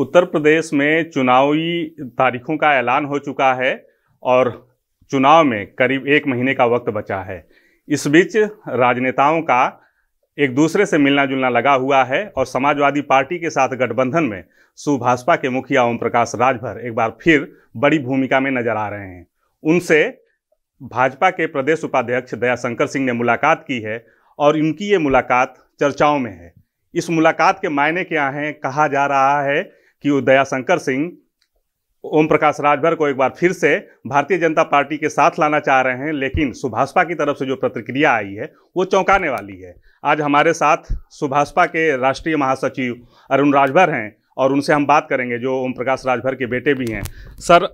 उत्तर प्रदेश में चुनावी तारीखों का ऐलान हो चुका है और चुनाव में करीब एक महीने का वक्त बचा है इस बीच राजनेताओं का एक दूसरे से मिलना जुलना लगा हुआ है और समाजवादी पार्टी के साथ गठबंधन में सुभाषपा के मुखिया ओम प्रकाश राजभर एक बार फिर बड़ी भूमिका में नजर आ रहे हैं उनसे भाजपा के प्रदेश उपाध्यक्ष दयाशंकर सिंह ने मुलाकात की है और इनकी ये मुलाकात चर्चाओं में है इस मुलाकात के मायने क्या हैं कहा जा रहा है कि वो दयाशंकर सिंह ओम प्रकाश राजभर को एक बार फिर से भारतीय जनता पार्टी के साथ लाना चाह रहे हैं लेकिन सुभाषपा की तरफ से जो प्रतिक्रिया आई है वो चौंकाने वाली है आज हमारे साथ सुभाषपा के राष्ट्रीय महासचिव अरुण राजभर हैं और उनसे हम बात करेंगे जो ओम प्रकाश राजभर के बेटे भी हैं सर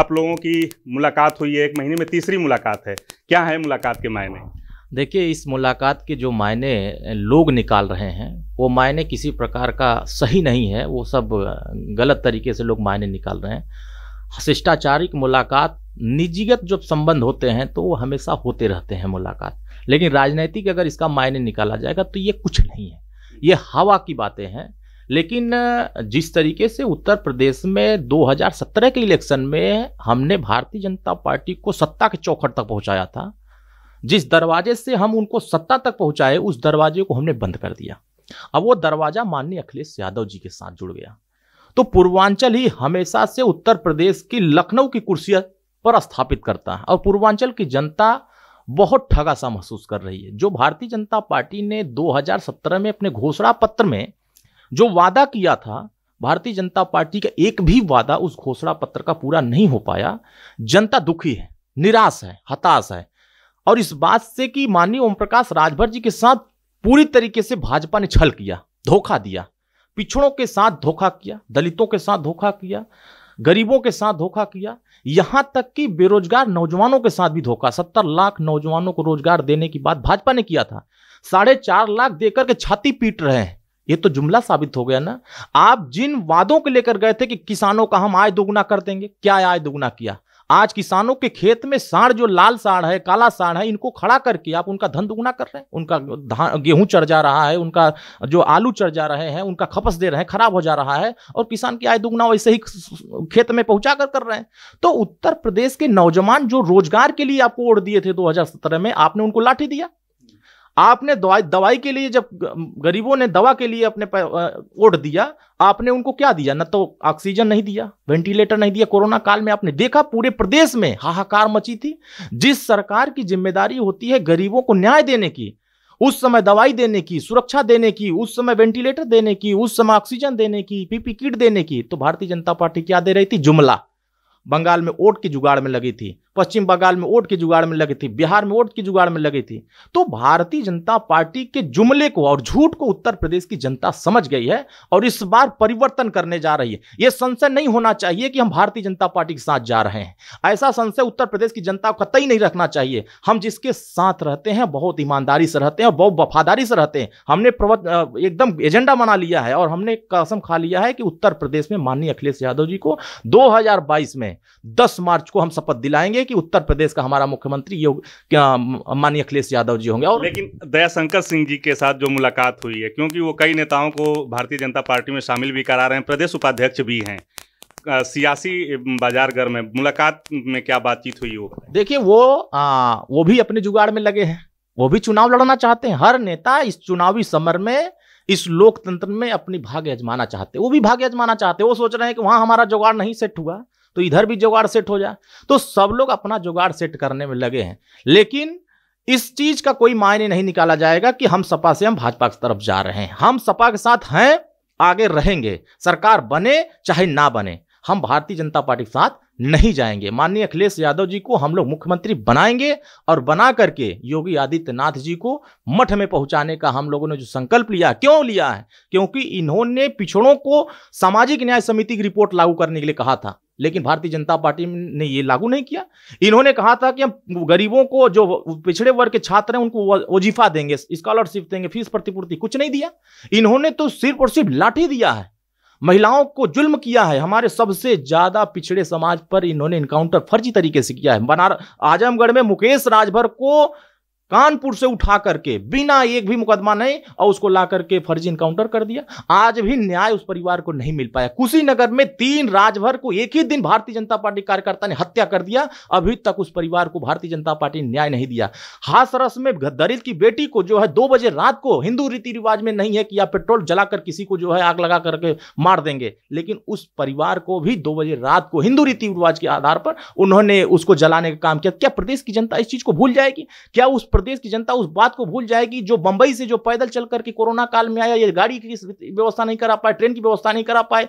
आप लोगों की मुलाकात हुई है एक महीने में तीसरी मुलाकात है क्या है मुलाकात के मायने देखिए इस मुलाकात के जो मायने लोग निकाल रहे हैं वो मायने किसी प्रकार का सही नहीं है वो सब गलत तरीके से लोग मायने निकाल रहे हैं शिष्टाचारिक मुलाकात निजीगत जो संबंध होते हैं तो वो हमेशा होते रहते हैं मुलाकात लेकिन राजनैतिक अगर इसका मायने निकाला जाएगा तो ये कुछ नहीं है ये हवा की बातें हैं लेकिन जिस तरीके से उत्तर प्रदेश में 2017 के इलेक्शन में हमने भारतीय जनता पार्टी को सत्ता के चौखट तक पहुंचाया था जिस दरवाजे से हम उनको सत्ता तक पहुंचाए उस दरवाजे को हमने बंद कर दिया अब वो दरवाजा माननीय अखिलेश यादव जी के साथ जुड़ गया तो पूर्वांचल ही हमेशा से उत्तर प्रदेश की लखनऊ की कुर्सी पर स्थापित करता है और पूर्वांचल की जनता बहुत ठगा सा महसूस कर रही है जो भारतीय जनता पार्टी ने 2017 में अपने घोषणा पत्र में जो वादा किया था भारतीय जनता पार्टी का एक भी वादा उस घोषणा पत्र का पूरा नहीं हो पाया जनता दुखी है निराश है हताश है और इस बात से कि माननीय ओम प्रकाश राजभर जी के साथ पूरी तरीके से भाजपा ने छल किया धोखा दिया पिछड़ों के साथ धोखा किया दलितों के साथ धोखा किया गरीबों के साथ धोखा किया यहां तक कि बेरोजगार नौजवानों के साथ भी धोखा सत्तर लाख नौजवानों को रोजगार देने की बात भाजपा ने किया था साढ़े चार लाख देकर के छाती पीट रहे हैं ये तो जुमला साबित हो गया ना आप जिन वादों के लेकर गए थे कि किसानों का हम आय दोगुना कर देंगे क्या आय दोगुना किया आज किसानों के खेत में साढ़ जो लाल साढ़ है काला साढ़ है इनको खड़ा करके आप उनका धन दुगुना कर रहे हैं उनका धान गेहूं चढ़ जा रहा है उनका जो आलू चढ़ जा रहे हैं उनका खपस दे रहे हैं खराब हो जा रहा है और किसान की आय दुगुना वैसे ही खेत में पहुंचा कर कर रहे हैं तो उत्तर प्रदेश के नौजवान जो रोजगार के लिए आपको वोट दिए थे दो में आपने उनको लाठी दिया आपने दवाई दवाई के लिए जब गरीबों ने दवा के लिए अपने वोट दिया आपने उनको क्या दिया ना तो ऑक्सीजन नहीं दिया वेंटिलेटर नहीं दिया कोरोना काल में आपने देखा पूरे प्रदेश में हाहाकार मची थी जिस सरकार की जिम्मेदारी होती है गरीबों को न्याय देने की उस समय दवाई देने की सुरक्षा देने की उस समय वेंटिलेटर देने की उस समय ऑक्सीजन देने की पीपी किट देने की तो भारतीय जनता पार्टी क्या दे रही थी जुमला बंगाल में वोट की जुगाड़ में लगी थी पश्चिम बंगाल में वोट के जुगाड़ में लगी थी बिहार में वोट के जुगाड़ में लगी थी तो भारतीय जनता पार्टी के जुमले को और झूठ को उत्तर प्रदेश की जनता समझ गई है और इस बार परिवर्तन करने जा रही है यह संशय नहीं होना चाहिए कि हम भारतीय जनता पार्टी के साथ जा रहे हैं ऐसा संशय उत्तर प्रदेश की जनता को कतई नहीं रखना चाहिए हम जिसके साथ रहते हैं बहुत ईमानदारी से रहते हैं और बहुत वफादारी से रहते हैं हमने एकदम एजेंडा बना लिया है और हमने कसम खा लिया है कि उत्तर प्रदेश में माननीय अखिलेश यादव जी को दो में दस मार्च को हम शपथ दिलाएंगे चाहिए कि उत्तर प्रदेश का हमारा मुख्यमंत्री योग माननीय अखिलेश यादव जी होंगे और लेकिन दयाशंकर सिंह जी के साथ जो मुलाकात हुई है क्योंकि वो कई नेताओं को भारतीय जनता पार्टी में शामिल भी करा रहे हैं प्रदेश उपाध्यक्ष भी हैं सियासी बाजार घर में मुलाकात में क्या बातचीत हुई हो देखिए वो आ, वो भी अपने जुगाड़ में लगे हैं वो भी चुनाव लड़ना चाहते हैं हर नेता इस चुनावी समर में इस लोकतंत्र में अपनी भाग्य अजमाना चाहते हैं वो भी भाग्य अजमाना चाहते हैं वो सोच रहे हैं कि वहां हमारा जुगाड़ नहीं सेट हुआ तो इधर भी जुगाड़ सेट हो जाए तो सब लोग अपना जुगाड़ सेट करने में लगे हैं लेकिन इस चीज का कोई मायने नहीं निकाला जाएगा कि हम सपा से हम भाजपा की तरफ जा रहे हैं हम सपा के साथ हैं आगे रहेंगे सरकार बने चाहे ना बने हम भारतीय जनता पार्टी के साथ नहीं जाएंगे माननीय अखिलेश यादव जी को हम लोग मुख्यमंत्री बनाएंगे और बना करके योगी आदित्यनाथ जी को मठ में पहुंचाने का हम लोगों ने जो संकल्प लिया क्यों लिया है क्योंकि इन्होंने पिछड़ों को सामाजिक न्याय समिति की रिपोर्ट लागू करने के लिए कहा था लेकिन भारतीय जनता पार्टी ने ये लागू नहीं किया इन्होंने कहा था कि हम गरीबों को जो पिछड़े वर्ग के छात्र हैं उनको वजीफा देंगे स्कॉलरशिप देंगे फीस प्रतिपूर्ति कुछ नहीं दिया इन्होंने तो सिर्फ और सिर्फ लाठी दिया है महिलाओं को जुल्म किया है हमारे सबसे ज्यादा पिछड़े समाज पर इन्होंने इनकाउंटर फर्जी तरीके से किया है बनार आजमगढ़ में मुकेश राजभर को कानपुर से उठा करके बिना एक भी मुकदमा नहीं और उसको ला करके फर्जी इनकाउंटर कर दिया आज भी न्याय उस परिवार को नहीं मिल पाया कुशीनगर में तीन राजभर को एक ही दिन भारतीय जनता पार्टी कार्यकर्ता ने हत्या कर दिया अभी तक उस परिवार को भारतीय जनता पार्टी न्याय नहीं दिया हाथरस में दलित की बेटी को जो है दो बजे रात को हिंदू रीति रिवाज में नहीं है कि आप पेट्रोल जलाकर किसी को जो है आग लगा करके मार देंगे लेकिन उस परिवार को भी दो बजे रात को हिंदू रीति रिवाज के आधार पर उन्होंने उसको जलाने का काम किया क्या प्रदेश की जनता इस चीज को भूल जाएगी क्या उस प्रदेश की जनता उस बात को भूल जाएगी जो बंबई से जो पैदल चल करके कोरोना काल में आया ये गाड़ी की व्यवस्था नहीं करा पाए ट्रेन की व्यवस्था नहीं करा पाए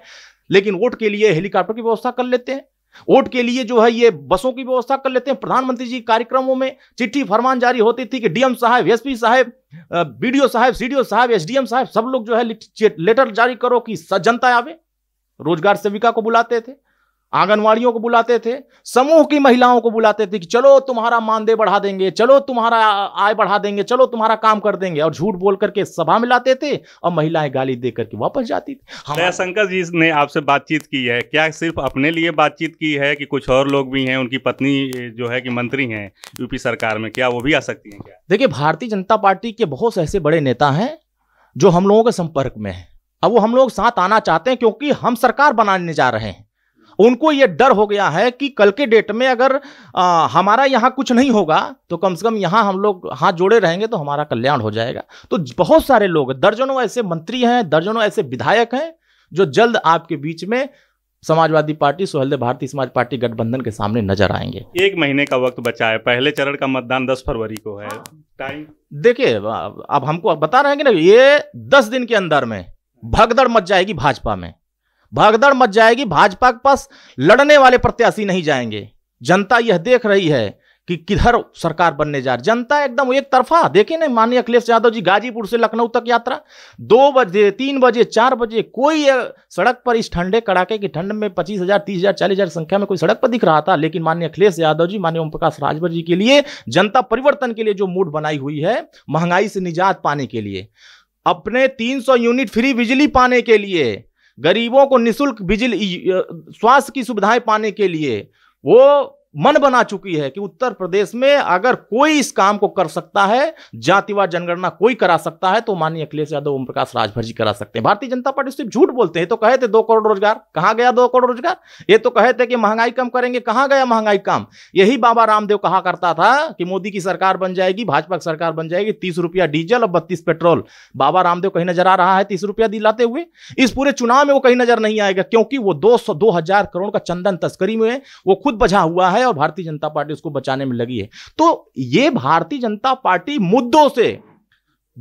लेकिन वोट के लिए हेलीकॉप्टर की व्यवस्था कर लेते हैं वोट के लिए जो है ये बसों की व्यवस्था कर लेते हैं प्रधानमंत्री जी कार्यक्रमों में चिट्ठी फरमान जारी होती थी कि डीएम साहब एसपी साहब बीडीओ साहब सीडीओ साहब एसडीएम साहब सब लोग जो है लेटर जारी करो कि जनता आवे रोजगार सेविका को बुलाते थे आंगनवाड़ियों को बुलाते थे समूह की महिलाओं को बुलाते थे कि चलो तुम्हारा मानदेय बढ़ा देंगे चलो तुम्हारा आय बढ़ा देंगे चलो तुम्हारा काम कर देंगे और झूठ बोल करके सभा में लाते थे और महिलाएं गाली दे करके वापस जाती थी जयशंकर जी ने आपसे बातचीत की है क्या सिर्फ अपने लिए बातचीत की है कि कुछ और लोग भी हैं उनकी पत्नी जो है कि मंत्री हैं यूपी सरकार में क्या वो भी आ सकती हैं क्या देखिए भारतीय जनता पार्टी के बहुत ऐसे बड़े नेता हैं जो हम लोगों के संपर्क में हैं अब वो हम लोग साथ आना चाहते हैं क्योंकि हम सरकार बनाने जा रहे हैं उनको ये डर हो गया है कि कल के डेट में अगर आ, हमारा यहाँ कुछ नहीं होगा तो कम से कम यहाँ हम लोग हाथ जोड़े रहेंगे तो हमारा कल्याण हो जाएगा तो बहुत सारे लोग दर्जनों ऐसे मंत्री हैं दर्जनों ऐसे विधायक हैं जो जल्द आपके बीच में समाजवादी पार्टी सुहलदे भारतीय समाज पार्टी गठबंधन के सामने नजर आएंगे एक महीने का वक्त बचा है पहले चरण का मतदान 10 फरवरी को है हाँ। टाइम देखिए अब हमको बता रहे हैं कि ना ये 10 दिन के अंदर में भगदड़ मच जाएगी भाजपा में भागदड़ मच जाएगी भाजपा के पास लड़ने वाले प्रत्याशी नहीं जाएंगे जनता यह देख रही है कि किधर सरकार बनने जा रही जनता एकदम एक तरफा देखे ना माननीय अखिलेश यादव जी गाजीपुर से लखनऊ तक यात्रा दो बजे तीन बजे चार बजे कोई सड़क पर इस ठंडे कड़ाके की ठंड में पच्चीस हजार तीस हजार चालीस हजार संख्या में कोई सड़क पर दिख रहा था लेकिन माननीय अखिलेश यादव जी माननीय ओम प्रकाश राजभर जी के लिए जनता परिवर्तन के लिए जो मूड बनाई हुई है महंगाई से निजात पाने के लिए अपने 300 यूनिट फ्री बिजली पाने के लिए गरीबों को निशुल्क बिजली स्वास्थ्य की सुविधाएं पाने के लिए वो मन बना चुकी है कि उत्तर प्रदेश में अगर कोई इस काम को कर सकता है जातिवाद जनगणना कोई करा सकता है तो माननीय अखिलेश यादव ओम प्रकाश राजभर जी करा सकते हैं भारतीय जनता पार्टी सिर्फ झूठ बोलते हैं तो कहे थे दो करोड़ रोजगार कहां गया दो करोड़ रोजगार ये तो कहे थे कि महंगाई कम करेंगे कहां गया महंगाई कम यही बाबा रामदेव कहा करता था कि मोदी की सरकार बन जाएगी भाजपा की सरकार बन जाएगी तीस रुपया डीजल और बत्तीस पेट्रोल बाबा रामदेव कहीं नजर आ रहा है तीस रुपया दिलाते हुए इस पूरे चुनाव में वो कहीं नजर नहीं आएगा क्योंकि वो दो सौ दो हजार करोड़ का चंदन तस्करी में वो खुद बझा हुआ है है और भारतीय जनता पार्टी उसको बचाने में लगी है तो ये भारतीय जनता पार्टी मुद्दों से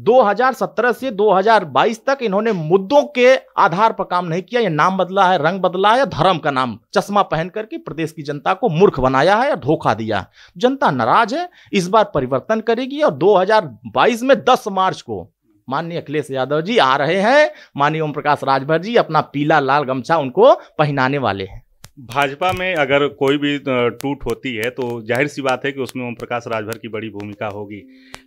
2017 से 2022 तक इन्होंने मुद्दों के आधार पर काम नहीं किया ये नाम बदला है रंग बदला है धर्म का नाम चश्मा पहन करके प्रदेश की जनता को मूर्ख बनाया है और धोखा दिया जनता नाराज है इस बार परिवर्तन करेगी और 2022 में 10 मार्च को माननीय अखिलेश यादव जी आ रहे हैं माननीय ओम प्रकाश राजभर जी अपना पीला लाल गमछा उनको पहनाने वाले हैं भाजपा में अगर कोई भी टूट होती है तो जाहिर सी बात है कि उसमें ओम प्रकाश राजभर की बड़ी भूमिका होगी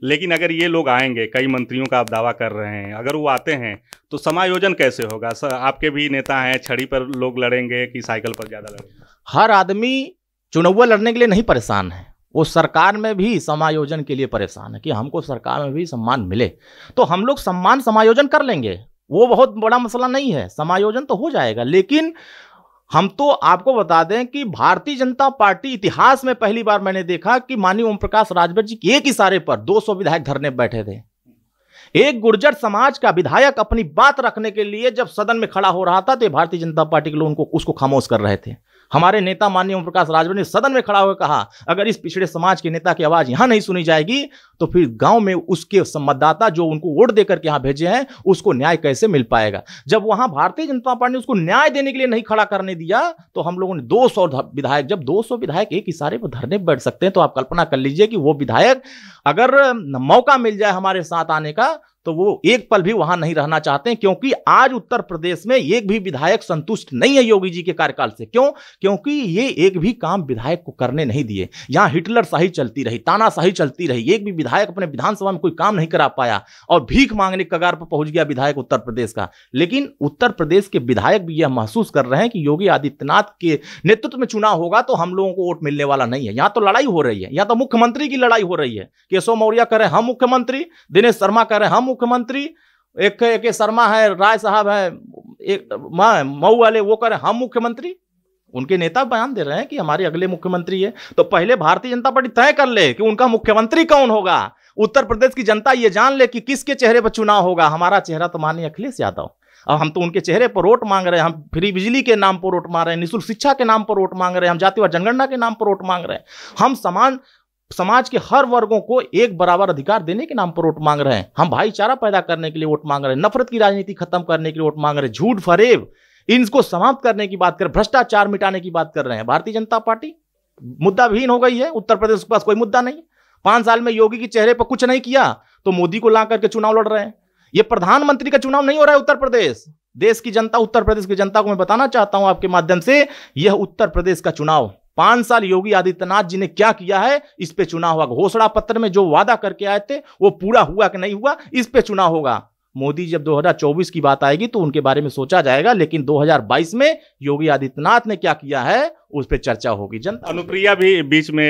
लेकिन अगर ये लोग आएंगे कई मंत्रियों का आप दावा कर रहे हैं अगर वो आते हैं तो समायोजन कैसे होगा सर आपके भी नेता हैं छड़ी पर लोग लड़ेंगे कि साइकिल पर ज़्यादा लड़ेंगे हर आदमी चुनाव लड़ने के लिए नहीं परेशान है वो सरकार में भी समायोजन के लिए परेशान है कि हमको सरकार में भी सम्मान मिले तो हम लोग सम्मान समायोजन कर लेंगे वो बहुत बड़ा मसला नहीं है समायोजन तो हो जाएगा लेकिन हम तो आपको बता दें कि भारतीय जनता पार्टी इतिहास में पहली बार मैंने देखा कि माननीय ओम प्रकाश राजभर जी एक इशारे पर 200 विधायक धरने बैठे थे एक गुर्जर समाज का विधायक अपनी बात रखने के लिए जब सदन में खड़ा हो रहा था तो भारतीय जनता पार्टी के लोग उनको उसको खामोश कर रहे थे हमारे नेता माननीय ओम प्रकाश राजभर ने सदन में खड़ा होकर कहा अगर इस पिछड़े समाज के नेता की आवाज यहां नहीं सुनी जाएगी तो फिर गांव में उसके मतदाता जो उनको वोट देकर के यहां भेजे हैं उसको न्याय कैसे मिल पाएगा जब वहां भारतीय जनता पार्टी ने उसको न्याय देने के लिए नहीं खड़ा करने दिया तो हम लोगों ने दो विधायक जब दो विधायक एक इशारे पर धरने बैठ सकते हैं तो आप कल्पना कर लीजिए कि वो विधायक अगर मौका मिल जाए हमारे साथ आने का तो वो एक पल भी वहां नहीं रहना चाहते हैं क्योंकि आज उत्तर प्रदेश में एक भी विधायक संतुष्ट नहीं है योगी जी के कार्यकाल से क्यों क्योंकि ये एक भी काम विधायक को करने नहीं दिए यहां हिटलर शाही चलती रही तानाशाही चलती रही एक भी विधायक अपने विधानसभा में कोई काम नहीं करा पाया और भीख मांगने कगार पर पहुंच गया विधायक उत्तर प्रदेश का लेकिन उत्तर प्रदेश के विधायक भी यह महसूस कर रहे हैं कि योगी आदित्यनाथ के नेतृत्व में चुनाव होगा तो हम लोगों को वोट मिलने वाला नहीं है यहां तो लड़ाई हो रही है यहाँ तो मुख्यमंत्री की लड़ाई हो रही है केशव मौर्य कह रहे हम मुख्यमंत्री दिनेश शर्मा कह रहे हम मुख्यमंत्री एक के शर्मा है राय साहब है एक मऊ वाले वो करें हम मुख्यमंत्री उनके नेता बयान दे रहे हैं कि हमारे अगले मुख्यमंत्री है तो पहले भारतीय जनता पार्टी तय कर ले कि उनका मुख्यमंत्री कौन होगा उत्तर प्रदेश की जनता ये जान ले कि किसके चेहरे पर चुनाव होगा हमारा चेहरा तो माननीय अखिलेश यादव अब हम तो उनके चेहरे पर वोट मांग रहे हैं हम फ्री बिजली के नाम पर वोट मांग रहे हैं निःशुल्क शिक्षा के नाम पर वोट मांग रहे हैं हम जातिवाद जनगणना के नाम पर वोट मांग रहे हैं हम समान समाज के हर वर्गों को एक बराबर अधिकार देने के नाम पर वोट मांग रहे हैं हम भाईचारा पैदा करने के लिए वोट मांग रहे हैं नफरत की राजनीति खत्म करने के लिए वोट मांग रहे हैं झूठ फरेब इनको समाप्त करने की बात कर भ्रष्टाचार मिटाने की बात कर रहे हैं भारतीय जनता पार्टी मुद्दा विहीन हो गई है उत्तर प्रदेश के पास कोई मुद्दा नहीं पांच साल में योगी के चेहरे पर कुछ नहीं किया तो मोदी को ला करके चुनाव लड़ रहे हैं ये प्रधानमंत्री का चुनाव नहीं हो रहा है उत्तर प्रदेश देश की जनता उत्तर प्रदेश की जनता को मैं बताना चाहता हूं आपके माध्यम से यह उत्तर प्रदेश का चुनाव पांच साल योगी आदित्यनाथ जी ने क्या किया है इस पे चुनाव होगा घोषणा पत्र में जो वादा करके आए थे वो पूरा हुआ कि नहीं हुआ इस पे चुनाव होगा मोदी जब 2024 की बात आएगी तो उनके बारे में सोचा जाएगा लेकिन 2022 में योगी आदित्यनाथ ने क्या किया है उस पर चर्चा होगी जन अनुप्रिया भी बीच में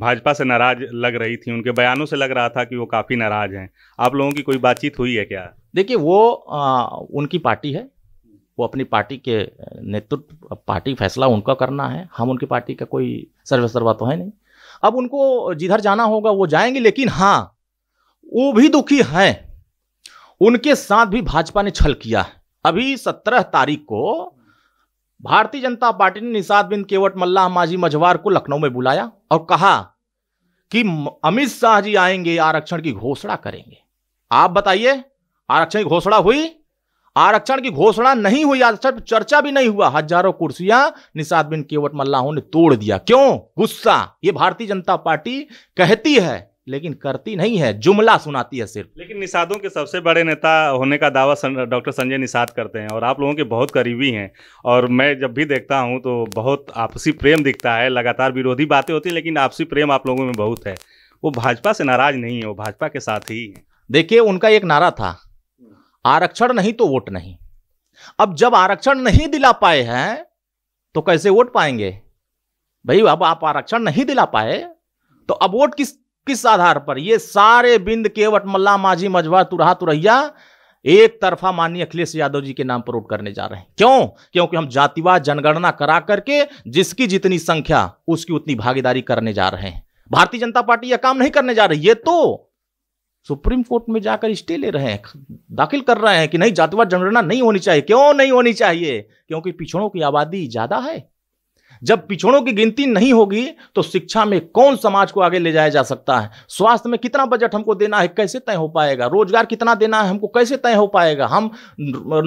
भाजपा से नाराज लग रही थी उनके बयानों से लग रहा था कि वो काफ़ी नाराज हैं आप लोगों की कोई बातचीत हुई है क्या देखिए वो आ, उनकी पार्टी है वो अपनी पार्टी के नेतृत्व पार्टी फैसला उनका करना है हम उनकी पार्टी का कोई सर्वा तो है नहीं अब उनको जिधर जाना होगा वो जाएंगे लेकिन हाँ वो भी दुखी हैं उनके साथ भी भाजपा ने छल किया है अभी सत्रह तारीख को भारतीय जनता पार्टी ने निषाद बिन केवट मल्लाह माझी मझवार को लखनऊ में बुलाया और कहा कि अमित शाह जी आएंगे आरक्षण की घोषणा करेंगे आप बताइए आरक्षण की घोषणा हुई आरक्षण की घोषणा नहीं हुई आरक्षण चर्चा भी नहीं हुआ हजारों कुर्सियां निषाद बिन केवट मल्लाहों ने तोड़ दिया क्यों गुस्सा ये भारतीय जनता पार्टी कहती है लेकिन करती नहीं है जुमला सुनाती है सिर्फ लेकिन निषादों के सबसे बड़े नेता होने का दावा डॉक्टर संजय निषाद करते हैं और आप लोगों के बहुत करीबी हैं और मैं जब भी देखता हूं तो बहुत आपसी प्रेम दिखता है लगातार विरोधी बातें होती हैं लेकिन आपसी प्रेम आप लोगों में बहुत है वो भाजपा से नाराज नहीं है वो भाजपा के साथ ही देखिए उनका एक नारा था आरक्षण नहीं तो वोट नहीं अब जब आरक्षण नहीं दिला पाए हैं तो कैसे वोट पाएंगे भाई अब आप आरक्षण नहीं दिला पाए तो अब वोट किस किस आधार पर ये सारे बिंद केवट मल्ला माझी मझवा तुरहा तुरैया एक तरफा माननीय अखिलेश यादव जी के नाम पर वोट करने जा रहे हैं क्यों क्योंकि हम जातिवाद जनगणना करा करके जिसकी जितनी संख्या उसकी उतनी भागीदारी करने जा रहे हैं भारतीय जनता पार्टी यह काम नहीं करने जा रही ये तो सुप्रीम कोर्ट में जाकर स्टे ले रहे हैं दाखिल कर रहे हैं कि नहीं जातिवाद जनगणना नहीं होनी चाहिए क्यों नहीं होनी चाहिए क्योंकि पिछड़ों की आबादी ज़्यादा है जब पिछड़ों की गिनती नहीं होगी तो शिक्षा में कौन समाज को आगे ले जाया जा सकता है स्वास्थ्य में कितना बजट हमको देना है कैसे तय हो पाएगा रोजगार कितना देना है हमको कैसे तय हो पाएगा हम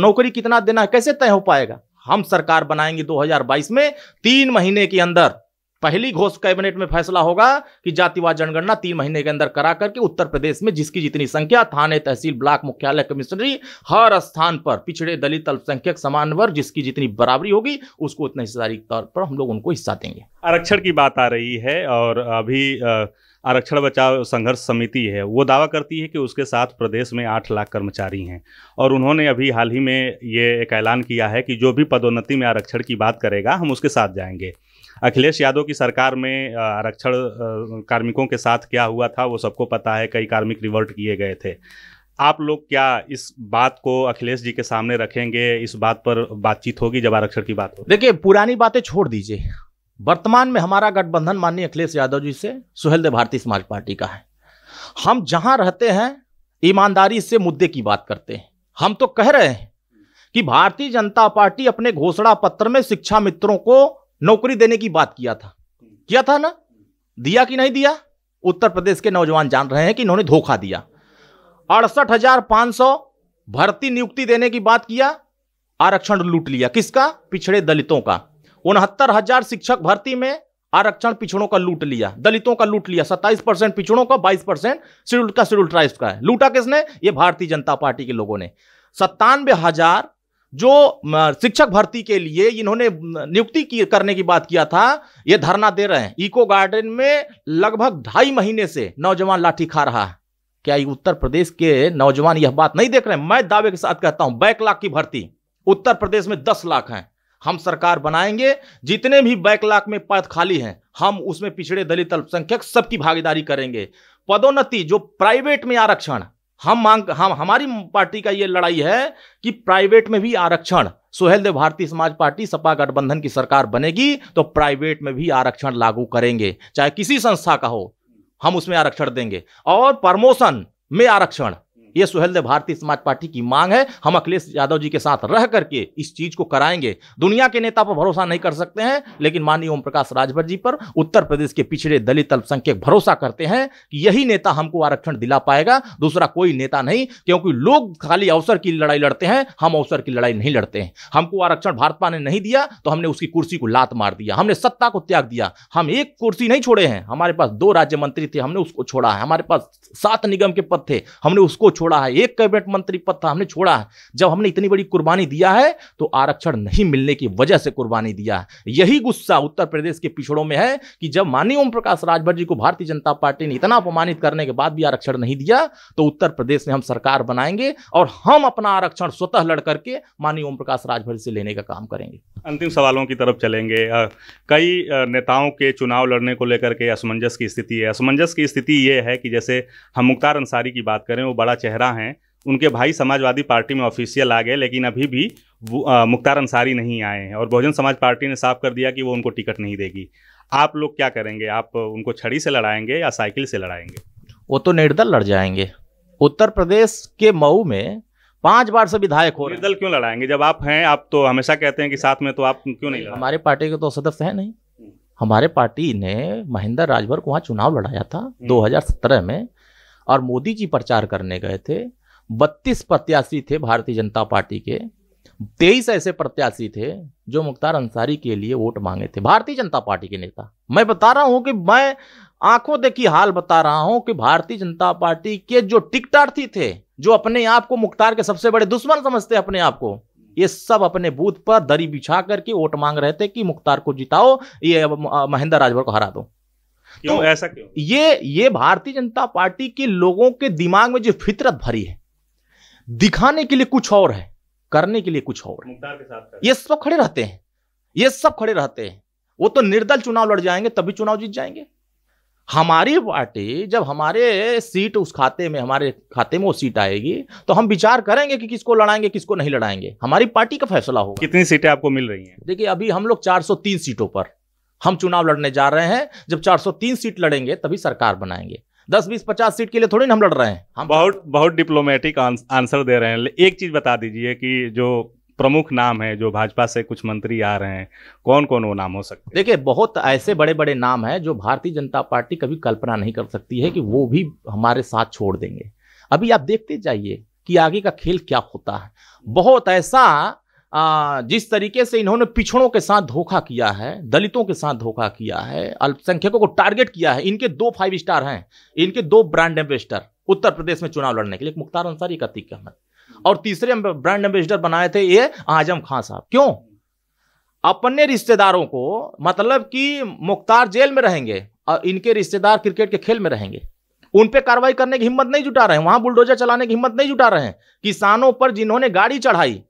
नौकरी कितना देना है कैसे तय हो पाएगा हम सरकार बनाएंगे 2022 में तीन महीने के अंदर पहली घोष कैबिनेट में फैसला होगा कि जातिवाद जनगणना तीन महीने के अंदर करा करके उत्तर प्रदेश में जिसकी जितनी संख्या थाने तहसील ब्लॉक मुख्यालय कमिश्नरी हर स्थान पर पिछड़े दलित अल्पसंख्यक समान वर्ग जिसकी जितनी बराबरी होगी उसको उतना हिस्सेदारी तौर पर हम लोग उनको हिस्सा देंगे आरक्षण की बात आ रही है और अभी आरक्षण बचाव संघर्ष समिति है वो दावा करती है कि उसके साथ प्रदेश में आठ लाख कर्मचारी हैं और उन्होंने अभी हाल ही में ये एक ऐलान किया है कि जो भी पदोन्नति में आरक्षण की बात करेगा हम उसके साथ जाएंगे अखिलेश यादव की सरकार में आरक्षण कार्मिकों के साथ क्या हुआ था वो सबको पता है कई कार्मिक रिवर्ट किए गए थे आप लोग क्या इस बात को अखिलेश जी के सामने रखेंगे इस बात पर बातचीत होगी जब आरक्षण की बात हो देखिए पुरानी बातें छोड़ दीजिए वर्तमान में हमारा गठबंधन माननीय अखिलेश यादव जी से सुहेल भारतीय समाज पार्टी का है हम जहां रहते हैं ईमानदारी से मुद्दे की बात करते हैं हम तो कह रहे हैं कि भारतीय जनता पार्टी अपने घोषणा पत्र में शिक्षा मित्रों को नौकरी देने की बात किया था किया था ना दिया कि नहीं दिया उत्तर प्रदेश के नौजवान जान रहे हैं कि इन्होंने धोखा दिया अड़सठ हजार पांच सौ भर्ती नियुक्ति देने की बात किया आरक्षण लूट लिया किसका पिछड़े दलितों का उनहत्तर हजार शिक्षक भर्ती में आरक्षण पिछड़ों का लूट लिया दलितों का लूट लिया सत्ताईस परसेंट पिछड़ों का बाईस परसेंट शेड्यूल का शेड्यूल ट्राइब का है लूटा किसने ये भारतीय जनता पार्टी के लोगों ने सत्तानवे हजार जो शिक्षक भर्ती के लिए इन्होंने नियुक्ति की करने की बात किया था ये धरना दे रहे हैं इको गार्डन में लगभग ढाई महीने से नौजवान लाठी खा रहा है क्या उत्तर प्रदेश के नौजवान यह बात नहीं देख रहे हैं मैं दावे के साथ कहता हूं बैक लाख की भर्ती उत्तर प्रदेश में दस लाख है हम सरकार बनाएंगे जितने भी बैक लाख में पद खाली हैं हम उसमें पिछड़े दलित अल्पसंख्यक सबकी भागीदारी करेंगे पदोन्नति जो प्राइवेट में आरक्षण हम मांग हम हमारी पार्टी का ये लड़ाई है कि प्राइवेट में भी आरक्षण सुहेलदेव देव भारतीय समाज पार्टी सपा गठबंधन की सरकार बनेगी तो प्राइवेट में भी आरक्षण लागू करेंगे चाहे किसी संस्था का हो हम उसमें आरक्षण देंगे और प्रमोशन में आरक्षण ये सुहेलदेव भारतीय समाज पार्टी की मांग है हम अखिलेश यादव जी के साथ रह करके इस चीज को कराएंगे दुनिया के नेता पर भरोसा नहीं कर सकते हैं लेकिन माननीय ओम प्रकाश राजभर जी पर उत्तर प्रदेश के पिछड़े दलित अल्पसंख्यक भरोसा करते हैं कि यही नेता हमको आरक्षण दिला पाएगा दूसरा कोई नेता नहीं क्योंकि लोग खाली अवसर की लड़ाई लड़ते हैं हम अवसर की लड़ाई नहीं लड़ते हैं हमको आरक्षण भाजपा ने नहीं दिया तो हमने उसकी कुर्सी को लात मार दिया हमने सत्ता को त्याग दिया हम एक कुर्सी नहीं छोड़े हैं हमारे पास दो राज्य मंत्री थे हमने उसको छोड़ा है हमारे पास सात निगम के पद थे हमने उसको छोड़ा है एक कैबिनेट मंत्री पद था तो हमने छोड़ा है जब हमने इतनी बड़ी कुर्बानी दिया है तो आरक्षण नहीं मिलने की वजह से कुर्बानी दिया है यही गुस्सा उत्तर प्रदेश के पिछड़ों में है कि जब माननीय ओम प्रकाश राजभर जी को भारतीय जनता पार्टी ने इतना अपमानित करने के बाद भी आरक्षण नहीं दिया तो उत्तर प्रदेश में हम सरकार बनाएंगे और हम अपना आरक्षण स्वतः लड़ करके माननीय ओम प्रकाश राजभर से लेने का काम करेंगे अंतिम सवालों की तरफ चलेंगे कई नेताओं के चुनाव लड़ने को लेकर के असमंजस की स्थिति है असमंजस की स्थिति यह है कि जैसे हम मुख्तार अंसारी की बात करें वो बड़ा चेहरा हैं उनके भाई समाजवादी पार्टी में ऑफिशियल आ गए लेकिन अभी भी मुख्तार अंसारी नहीं आए हैं और बहुजन समाज पार्टी ने साफ कर दिया कि वो उनको टिकट नहीं देगी आप लोग क्या करेंगे आप उनको छड़ी से लड़ाएंगे या साइकिल से लड़ाएंगे वो तो निर्दल लड़ जाएंगे उत्तर प्रदेश के मऊ में पांच बार से विधायक हो निर्दल क्यों लड़ाएंगे जब आप हैं आप तो हमेशा कहते हैं कि साथ में तो आप क्यों नहीं हमारे पार्टी के तो सदस्य है नहीं हम्म। हमारे पार्टी ने महिंदर राजभर को वहाँ चुनाव लड़ाया था 2017 हम्म। में और मोदी जी प्रचार करने गए थे बत्तीस प्रत्याशी थे भारतीय जनता पार्टी के तेईस ऐसे प्रत्याशी थे जो मुख्तार अंसारी के लिए वोट मांगे थे भारतीय जनता पार्टी के नेता मैं बता रहा हूं कि मैं आंखों देखी हाल बता रहा हूं कि भारतीय जनता पार्टी के जो टिकटार्थी थे जो अपने आप को मुख्तार के सबसे बड़े दुश्मन समझते हैं अपने आप को ये सब अपने बूथ पर दरी बिछा करके वोट मांग रहे थे कि मुख्तार को जिताओ ये महेंद्र राजभर को हरा दो क्यों तो ऐसा क्यों ये ये भारतीय जनता पार्टी के लोगों के दिमाग में जो फितरत भरी है दिखाने के लिए कुछ और है करने के लिए कुछ और है के साथ ये सब खड़े रहते हैं ये सब खड़े रहते हैं वो तो निर्दल चुनाव लड़ जाएंगे तभी चुनाव जीत जाएंगे हमारी पार्टी जब हमारे सीट उस खाते में हमारे खाते में वो सीट आएगी तो हम विचार करेंगे कि किसको लड़ाएंगे किसको नहीं लड़ाएंगे हमारी पार्टी का फैसला होगा कितनी सीटें आपको मिल रही हैं देखिए अभी हम लोग 403 सीटों पर हम चुनाव लड़ने जा रहे हैं जब 403 सीट लड़ेंगे तभी सरकार बनाएंगे दस बीस पचास सीट के लिए थोड़ी ना हम लड़ रहे हैं हम बहुत बहुत डिप्लोमेटिक आंसर दे रहे हैं एक चीज बता दीजिए कि जो प्रमुख नाम है जो भाजपा से कुछ मंत्री आ रहे हैं कौन कौन वो नाम हो सकते हैं देखिए बहुत ऐसे बड़े बड़े नाम हैं जो भारतीय जनता पार्टी कभी कल्पना नहीं कर सकती है कि वो भी हमारे साथ छोड़ देंगे अभी आप देखते जाइए कि आगे का खेल क्या होता है बहुत ऐसा आ, जिस तरीके से इन्होंने पिछड़ों के साथ धोखा किया है दलितों के साथ धोखा किया है अल्पसंख्यकों को टारगेट किया है इनके दो फाइव स्टार हैं इनके दो ब्रांड एम्बेसडर उत्तर प्रदेश में चुनाव लड़ने के लिए मुख्तार अंसारी का तीख अहमद और तीसरे ब्रांड एम्बेसडर बनाए थे ये आजम खान साहब क्यों अपने रिश्तेदारों को मतलब कि मुख्तार जेल में रहेंगे और इनके रिश्तेदार क्रिकेट के खेल में रहेंगे उन पर कार्रवाई करने की हिम्मत नहीं जुटा रहे हैं वहां बुलडोजर चलाने की हिम्मत नहीं जुटा रहे हैं किसानों पर जिन्होंने गाड़ी चढ़ाई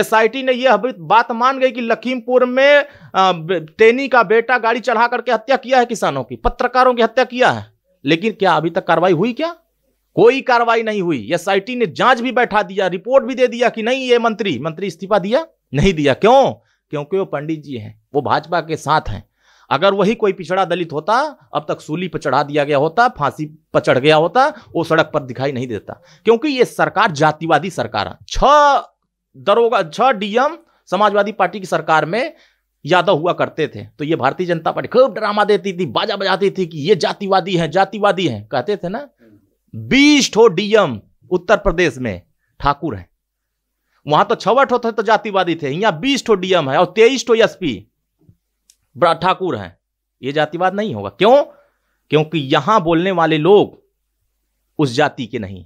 एसआईटी ने यह बात मान गई कि लखीमपुर में तेनी का बेटा गाड़ी चढ़ा करके हत्या किया है किसानों की पत्रकारों की हत्या किया है लेकिन क्या अभी तक कार्रवाई हुई क्या कोई कार्रवाई नहीं हुई एसआईटी ने जांच भी बैठा दिया रिपोर्ट भी दे दिया कि नहीं ये मंत्री मंत्री इस्तीफा दिया नहीं दिया क्यों क्योंकि वो पंडित जी हैं वो भाजपा के साथ हैं अगर वही कोई पिछड़ा दलित होता अब तक सूली पर चढ़ा दिया गया होता फांसी पर चढ़ गया होता वो सड़क पर दिखाई नहीं देता क्योंकि ये सरकार जातिवादी सरकार छह दरोगा अच्छा डीएम समाजवादी पार्टी की सरकार में यादव हुआ करते थे तो ये भारतीय जनता पार्टी खूब ड्रामा देती थी बाजा बजाती थी कि ये जातिवादी है जातिवादी है कहते थे ना बीस ठो डीएम उत्तर प्रदेश में ठाकुर है वहां तो छवट होते तो जातिवादी थे यहां बीस ठो डीएम है और तेईस ठो एस पी ठाकुर है ये जातिवाद नहीं होगा क्यों क्योंकि यहां बोलने वाले लोग उस जाति के नहीं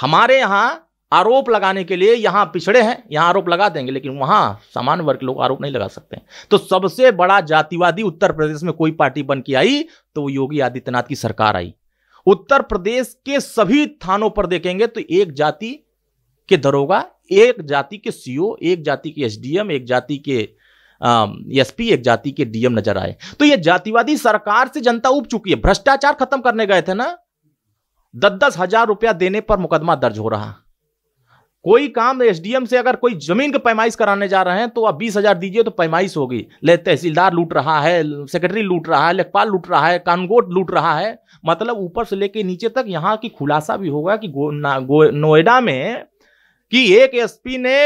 हमारे यहां आरोप लगाने के लिए यहां पिछड़े हैं यहां आरोप लगा देंगे लेकिन वहां सामान्य वर्ग के लोग आरोप नहीं लगा सकते तो सबसे बड़ा जातिवादी उत्तर प्रदेश में कोई पार्टी बन के आई तो वो योगी आदित्यनाथ की सरकार आई उत्तर प्रदेश के सभी थानों पर देखेंगे तो एक जाति के दरोगा एक जाति के सीओ एक जाति के एसडीएम एक जाति के एसपी एक जाति के डीएम नजर आए तो ये जातिवादी सरकार से जनता उब चुकी है भ्रष्टाचार खत्म करने गए थे ना दस दस हजार रुपया देने पर मुकदमा दर्ज हो रहा कोई काम एसडीएम से अगर कोई जमीन का पैमाइश कराने जा रहे हैं तो आप बीस हजार दीजिए तो पैमाइश होगी ले तहसीलदार लूट रहा है सेक्रेटरी लूट रहा है लेखपाल लूट रहा है कानगोट लूट रहा है मतलब ऊपर से लेके नीचे तक यहाँ की खुलासा भी होगा कि नोएडा में कि एक एसपी ने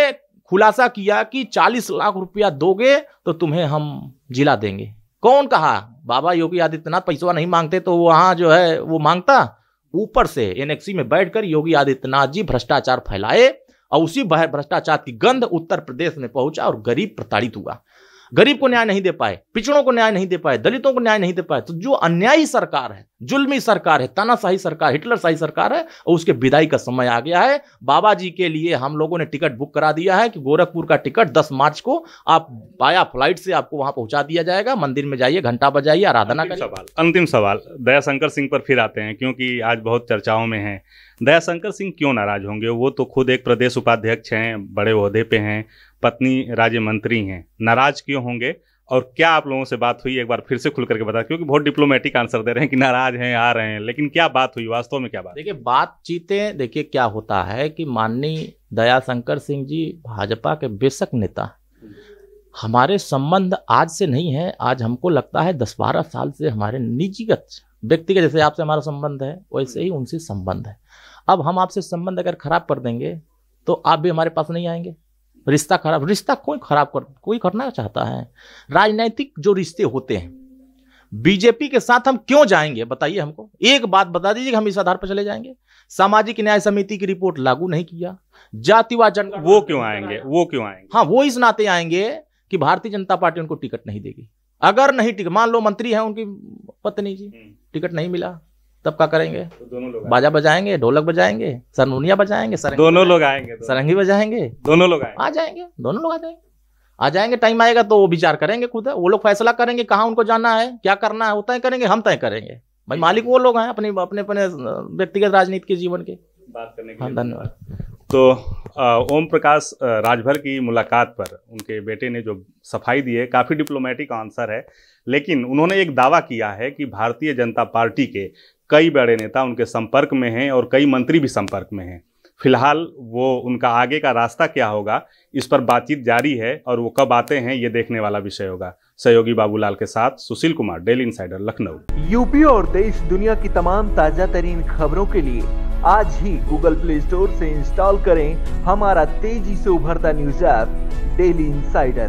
खुलासा किया कि चालीस लाख रुपया दोगे तो तुम्हें हम जिला देंगे कौन कहा बाबा योगी आदित्यनाथ पैसा नहीं मांगते तो वहां जो है वो मांगता ऊपर से एनएक्सी में बैठकर योगी आदित्यनाथ जी भ्रष्टाचार फैलाए और उसी भ्रष्टाचार की गंध उत्तर प्रदेश में पहुंचा और गरीब प्रताड़ित हुआ गरीब को न्याय नहीं दे पाए पिछड़ों को न्याय नहीं दे पाए दलितों को न्याय नहीं दे पाए तो जो अन्यायी सरकार है जुल्मी सरकार है तानाशाही सरकार हिटलर शाही सरकार है और उसके विदाई का समय आ गया है बाबा जी के लिए हम लोगों ने टिकट बुक करा दिया है कि गोरखपुर का टिकट 10 मार्च को आप बाया फ्लाइट से आपको वहां पहुंचा दिया जाएगा मंदिर में जाइए घंटा बजाइए आराधना का सवाल अंतिम सवाल दयाशंकर सिंह पर फिर आते हैं क्योंकि आज बहुत चर्चाओं में है दयाशंकर सिंह क्यों नाराज होंगे वो तो खुद एक प्रदेश उपाध्यक्ष हैं बड़े अहदे पे हैं पत्नी राज्य मंत्री हैं नाराज क्यों होंगे और क्या आप लोगों से बात हुई एक बार फिर से खुल करके बता क्योंकि बहुत डिप्लोमेटिक आंसर दे रहे हैं कि नाराज हैं आ रहे हैं लेकिन क्या बात हुई वास्तव में क्या बात देखिए बातचीतें देखिए क्या होता है कि माननीय दया शंकर सिंह जी भाजपा के बेशक नेता हमारे संबंध आज से नहीं है आज हमको लगता है दस बारह साल से हमारे निजीगत व्यक्ति व्यक्तिगत जैसे आपसे हमारा संबंध है वैसे ही उनसे संबंध है अब हम आपसे संबंध अगर खराब कर देंगे तो आप भी हमारे पास नहीं आएंगे रिश्ता खराब रिश्ता कोई खराब कर कोई करना चाहता है राजनैतिक जो रिश्ते होते हैं बीजेपी के साथ हम क्यों जाएंगे बताइए हमको एक बात बता दीजिए कि हम इस आधार पर चले जाएंगे सामाजिक न्याय समिति की रिपोर्ट लागू नहीं किया जातिवाद जन वो क्यों आएंगे वो क्यों आएंगे हाँ वो इस नाते आएंगे कि भारतीय जनता पार्टी उनको टिकट नहीं देगी अगर नहीं टिकट मान लो मंत्री है उनकी पत्नी जी हम्म। टिकट नहीं मिला तब क्या करेंगे तो दोनों लोग बाजा बजाएंगे ढोलक बजाएंगे सरनुनिया बजाएंगे सर दोनों लोग आएंगे सरंगी बजाएंगे दोनों लोग आ जाएंगे दोनों लोग आ जाएंगे आ जाएंगे टाइम आएगा तो वो विचार करेंगे खुद वो लोग फैसला करेंगे कहाँ उनको जाना है क्या करना है वो तय करेंगे हम तय करेंगे भाई मालिक वो लोग हैं अपने अपने अपने व्यक्तिगत राजनीति के जीवन के बात करने के हाँ धन्यवाद तो ओम प्रकाश राजभर की मुलाकात पर उनके बेटे ने जो सफाई दी है काफ़ी डिप्लोमेटिक आंसर है लेकिन उन्होंने एक दावा किया है कि भारतीय जनता पार्टी के कई बड़े नेता उनके संपर्क में हैं और कई मंत्री भी संपर्क में हैं फिलहाल वो उनका आगे का रास्ता क्या होगा इस पर बातचीत जारी है और वो कब आते हैं ये देखने वाला विषय होगा सहयोगी बाबूलाल के साथ Sushil Kumar daily insider Lucknow UP और देश दुनिया की तमाम ताजा तरीन खबरों के लिए आज ही गूगल प्ले स्टोर से इंस्टॉल करें हमारा तेजी से उभरता न्यूज ऐप डेली इंसाइडर